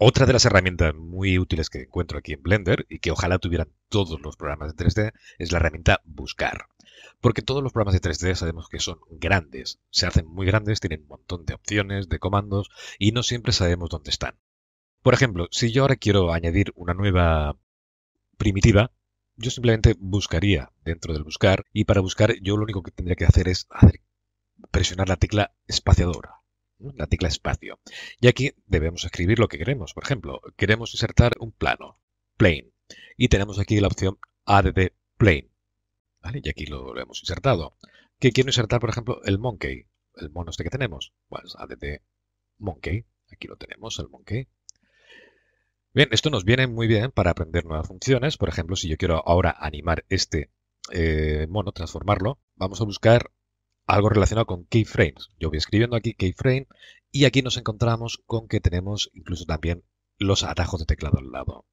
Otra de las herramientas muy útiles que encuentro aquí en Blender y que ojalá tuvieran todos los programas de 3D es la herramienta Buscar. Porque todos los programas de 3D sabemos que son grandes, se hacen muy grandes, tienen un montón de opciones, de comandos y no siempre sabemos dónde están. Por ejemplo, si yo ahora quiero añadir una nueva primitiva, yo simplemente buscaría dentro del buscar y para buscar yo lo único que tendría que hacer es presionar la tecla espaciadora la tecla espacio. Y aquí debemos escribir lo que queremos. Por ejemplo, queremos insertar un plano, plane, y tenemos aquí la opción add plane. Y aquí lo, hemos insertado. ¿Qué quiero insertar, por ejemplo, el monkey, el mono este que tenemos. Pues add monkey, aquí lo tenemos, el monkey. Bien, esto nos viene muy bien para aprender nuevas funciones. Por ejemplo, si yo quiero ahora animar este eh, mono, transformarlo, vamos a buscar algo relacionado con keyframes. Yo voy escribiendo aquí keyframe y aquí nos encontramos con que tenemos incluso también los atajos de teclado al lado.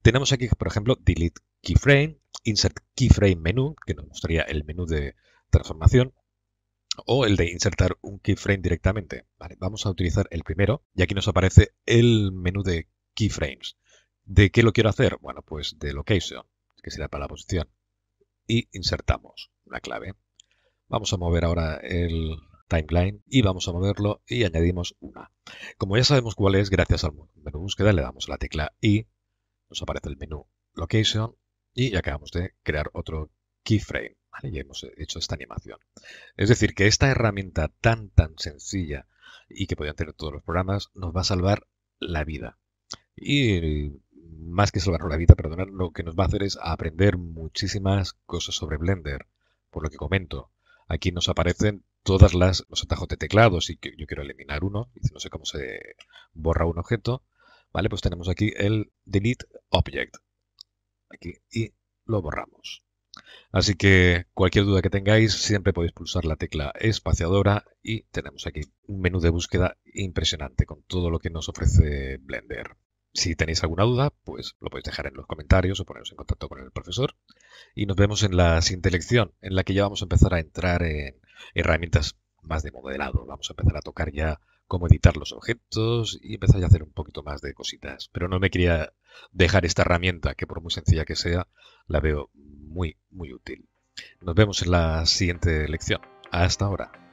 Tenemos aquí, por ejemplo, delete keyframe, insert keyframe menú, que nos mostraría el menú de transformación, o el de insertar un keyframe directamente. vamos a utilizar el primero y aquí nos aparece el menú de keyframes. ¿De qué lo quiero hacer? Bueno, pues de location, que será para la posición. Y insertamos una clave. Vamos a mover ahora el timeline y vamos a moverlo y añadimos una. Como ya sabemos cuál es, gracias al menú búsqueda le damos la tecla I, nos aparece el menú Location y ya acabamos de crear otro keyframe. Ya hemos hecho esta animación. Es decir, que esta herramienta tan tan sencilla y que podrían tener todos los programas nos va a salvar la vida. Y más que salvarnos la vida, perdonar, lo que nos va a hacer es aprender muchísimas cosas sobre Blender. Por lo que comento, Aquí nos aparecen todas las los atajos de teclado. Si yo quiero eliminar uno, no sé cómo se borra un objeto, ¿vale? Pues tenemos aquí el delete object. Aquí, y lo borramos. Así que cualquier duda que tengáis, siempre podéis pulsar la tecla espaciadora y tenemos aquí un menú de búsqueda impresionante con todo lo que nos ofrece Blender. Si tenéis alguna duda, pues lo podéis dejar en los comentarios o poneros en contacto con el profesor. Y nos vemos en la siguiente lección, en la que ya vamos a empezar a entrar en herramientas más de modelado. Vamos a empezar a tocar ya cómo editar los objetos y empezar a hacer un poquito más de cositas. Pero no me quería dejar esta herramienta, que por muy sencilla que sea, la veo muy, muy útil. Nos vemos en la siguiente lección. Hasta ahora.